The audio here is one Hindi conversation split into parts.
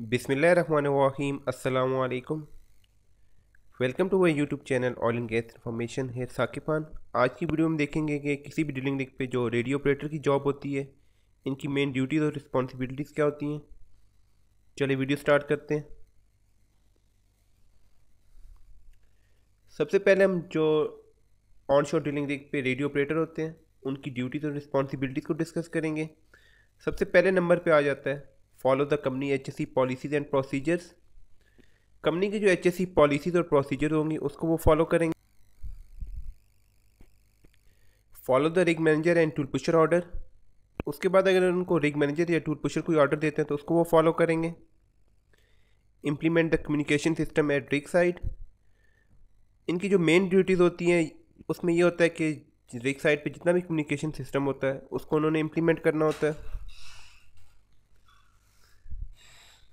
बिसमीम अल्लाम welcome to my YouTube channel oil and gas information है साकिबान आज की वीडियो में देखेंगे कि किसी भी ड्रिलिंग लिंक पे जो रेडियो ऑपरेटर की जॉब होती है इनकी मेन ड्यूटीज़ और रिस्पॉन्सिबिलिटीज़ क्या होती हैं चलिए वीडियो स्टार्ट करते हैं सबसे पहले हम जो ऑन शोर ड्रिलिंग रिग पे रेडियो ऑपरेटर होते हैं उनकी ड्यूटीज़ और रिस्पॉन्सिबिलिटीज़ को डिस्कस करेंगे सबसे पहले नंबर पर आ जाता है follow the company H S C policies and procedures company की जो एच एस सी पॉलिसीज़ और प्रोसीजर होंगी उसको वो फॉलो करेंगे follow the rig manager and tool pusher order उसके बाद अगर उनको रिग मैनेजर या टूल पुशर कोई ऑर्डर देते हैं तो उसको वो फॉलो करेंगे implement the communication system at rig site इनकी जो मेन ड्यूटीज़ होती हैं उसमें ये होता है कि रिग साइड पे जितना भी कम्युनिकेशन सिस्टम होता है उसको उन्होंने इम्प्लीमेंट करना होता है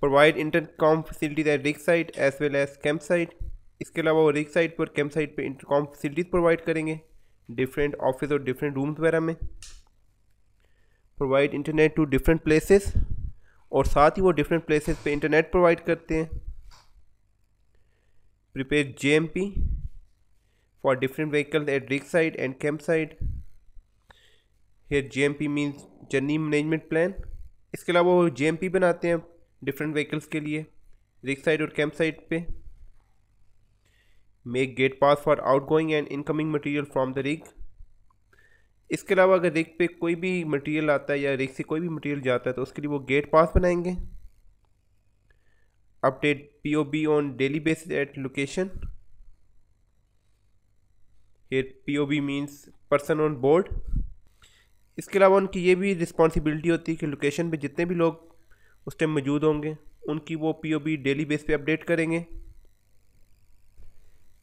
provide intercom facilities at rig site as well as camp site इसके अलावा वो रिक साइट पर कैंप साइट पर इंटरकॉम फैसिलिटीज प्रोवाइड करेंगे डिफरेंट ऑफिस और डिफरेंट रूम्स वगैरह में provide internet to different places और साथ ही वो डिफरेंट प्लेसेस पे इंटरनेट प्रोवाइड करते हैं prepare P for different vehicles at rig site and camp site here P means journey management plan इसके अलावा वो जे एम पी बनाते हैं डिफरेंट व्हीकल्स के लिए रिक साइड और कैंप साइड पे make gate pass for outgoing and incoming material from the rig इसके अलावा अगर रिग पे कोई भी मटेरियल आता है या रिग से कोई भी मटेरियल जाता है तो उसके लिए वो गेट पास बनाएंगे update P O B on daily basis at location here P O B means person on board इसके अलावा उनकी ये भी रिस्पॉन्सिबिलिटी होती है कि लोकेशन पे जितने भी लोग उस टाइम मौजूद होंगे उनकी वो पीओबी डेली बेस पे अपडेट करेंगे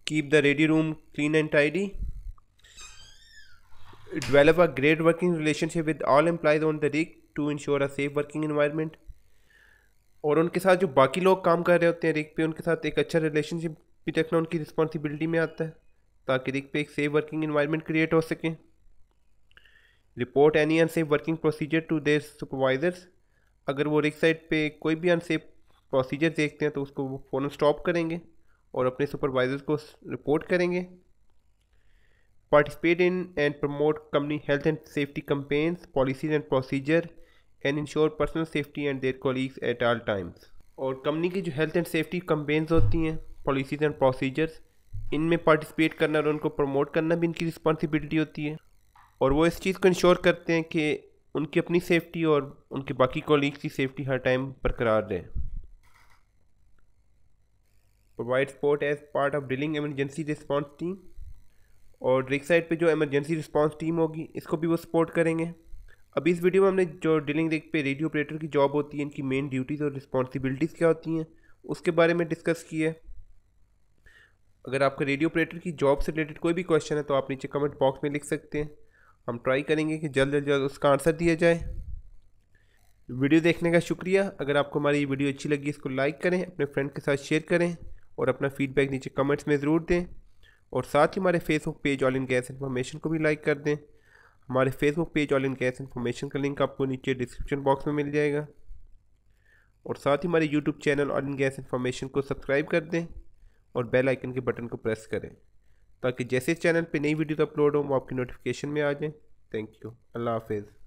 keep the ready room clean and tidy develop a great working relationship with all employees on the rig to ensure a safe working environment और उनके साथ जो बाकी लोग काम कर रहे होते हैं रिक पे उनके साथ एक अच्छा रिलेशनशिप भी रखना उनकी रिस्पॉन्सिबिलिटी में आता है ताकि रिक पे एक सेफ वर्किंग एनवायरनमेंट क्रिएट हो सके report any unsafe working procedure to their supervisors अगर वो रिक साइड पे कोई भी अनसेफ प्रोसीजर देखते हैं तो उसको वो फोन स्टॉप करेंगे और अपने सुपरवाइजर को रिपोर्ट करेंगे participate in and promote company health and safety campaigns policies and procedure and ensure personal safety and their colleagues at all times और कंपनी की जो हेल्थ एंड सेफ्टी कम्पेन्स होती हैं पॉलिसीज एंड प्रोसीजर्स इनमें पार्टिसिपेट करना और उनको प्रमोट करना भी इनकी रिस्पॉन्सिबिलिटी होती है और वो इस चीज़ को इंश्योर करते हैं कि उनकी अपनी सेफ्टी और उनके बाकी कॉलीग की सेफ्टी हर टाइम बरकरार रहे provide support as part of drilling emergency response team और ड्रिक साइड पे जो एमरजेंसी रिस्पॉन्स टीम होगी इसको भी वो सपोर्ट करेंगे अभी इस वीडियो में हमने जो ड्रिलिंग रिक पे रेडियो ऑपरेटर की जॉब होती है इनकी मेन ड्यूटीज़ और रिस्पॉन्सिबिलिटीज़ क्या होती हैं उसके बारे में डिस्कस है अगर आपका रेडियो ऑपरेटर की जॉब से रिलेटेड कोई भी क्वेश्चन है तो आप नीचे कमेंट बॉक्स में लिख सकते हैं हम ट्राई करेंगे कि जल्द से जल्द उसका आंसर दिया जाए वीडियो देखने का शुक्रिया अगर आपको हमारी वीडियो अच्छी लगी इसको लाइक करें अपने फ्रेंड के साथ शेयर करें और अपना फीडबैक नीचे कमेंट्स में ज़रूर दें और साथ ही हमारे Facebook page oil and gas information को भी लाइक कर दें हमारे Facebook page oil and gas information का लिंक आपको नीचे डिस्क्रिप्शन बॉक्स में मिल जाएगा और साथ ही हमारे YouTube channel oil and gas information को सब्सक्राइब कर दें और बेल आइकन के बटन को प्रेस करें ताकि जैसे इस चैनल पे नई वीडियो अपलोड हो वो आपकी नोटिफिकेशन में आ जाए थैंक यू अल्लाह हाफिज़